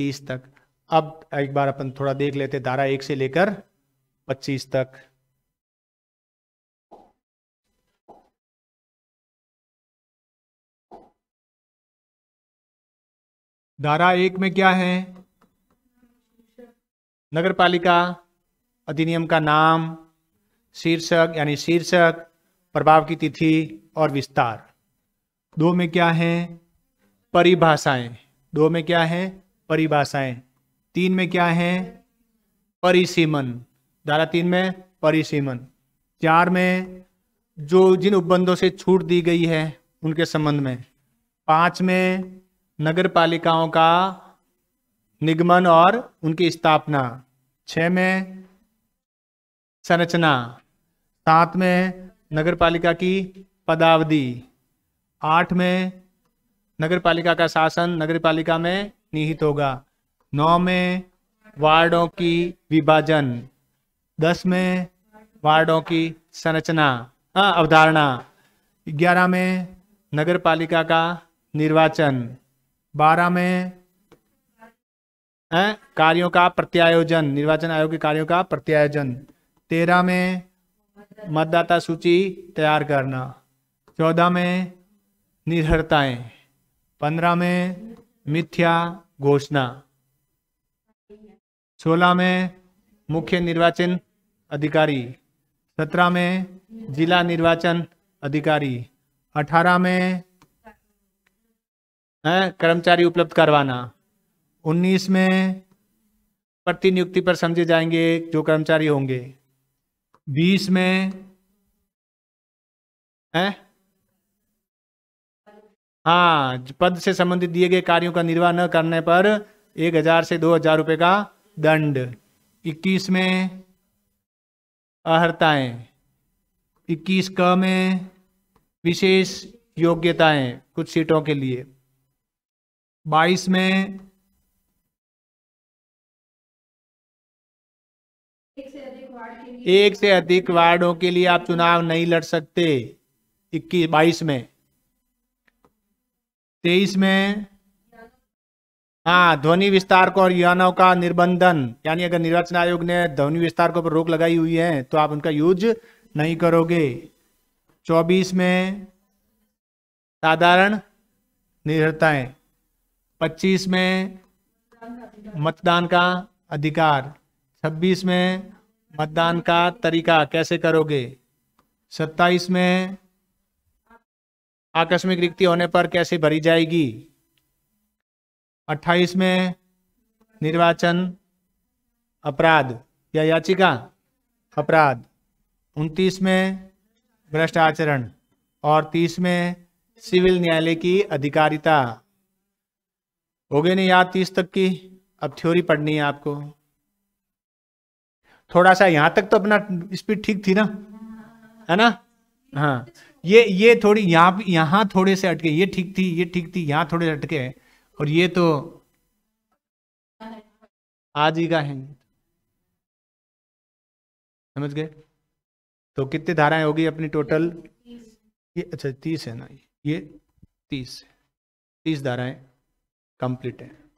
तीस तक अब एक बार अपन थोड़ा देख लेते धारा एक से लेकर पच्चीस तक धारा एक में क्या है नगर पालिका अधिनियम का नाम शीर्षक यानी शीर्षक प्रभाव की तिथि और विस्तार दो में क्या है परिभाषाएं दो में क्या है परिभाषाएं तीन में क्या है परिसीमन धारा तीन में परिसीमन चार में जो जिन उपबंधों से छूट दी गई है उनके संबंध में पांच में नगर पालिकाओं का निगमन और उनकी स्थापना छ में संरचना सात में नगर पालिका की पदावधि आठ में नगर पालिका का शासन नगर पालिका में निहित होगा नौ में वार्डों की विभाजन दस में वार्डों की संरचना अवधारणा ग्यारह में नगर पालिका का निर्वाचन बारह में आ, कार्यों का प्रत्यायोजन निर्वाचन आयोग के कार्यों का प्रत्यायोजन तेरह में मतदाता सूची तैयार करना चौदह में निर्भरताएं पंद्रह में मिथ्या घोषणा सोलह में मुख्य निर्वाचन अधिकारी सत्रह में जिला निर्वाचन अधिकारी अठारह में कर्मचारी उपलब्ध करवाना उन्नीस में प्रतिनियुक्ति पर समझे जाएंगे जो कर्मचारी होंगे बीस में है हाँ पद से संबंधित दिए गए कार्यों का निर्वाह न करने पर एक हजार से दो हजार रुपये का दंड इक्कीस में अहर्ताएं इक्कीस क में विशेष योग्यताएं कुछ सीटों के लिए बाईस में एक से अधिक वार्डों के लिए आप चुनाव नहीं लड़ सकते इक्कीस बाईस में तेईस में हाँ ध्वनि विस्तार को और युवाओं का निर्बंधन यानी अगर निर्वाचन आयोग ने ध्वनि विस्तार को रोक लगाई हुई है तो आप उनका यूज नहीं करोगे चौबीस में साधारण निर्भरताएं पच्चीस में मतदान का अधिकार छब्बीस में मतदान का तरीका कैसे करोगे सत्ताईस में आकस्मिक रिक्ति होने पर कैसे भरी जाएगी अट्ठाईस में निर्वाचन अपराध या याचिका अपराध 29 में भ्रष्ट आचरण और तीस में सिविल न्यायालय की अधिकारिता हो गई नहीं याद तीस तक की अब थ्योरी पढ़नी है आपको थोड़ा सा यहां तक तो अपना स्पीड ठीक थी ना है ना हाँ ये ये थोड़ी यहाँ यहाँ थोड़े से अटके ये ठीक थी ये ठीक थी यहाँ थोड़े अटके और ये तो आज ही का है समझ गए तो कितनी धाराएं होगी अपनी टोटल ये अच्छा तीस है ना ये तीस तीस धाराएं कंप्लीट है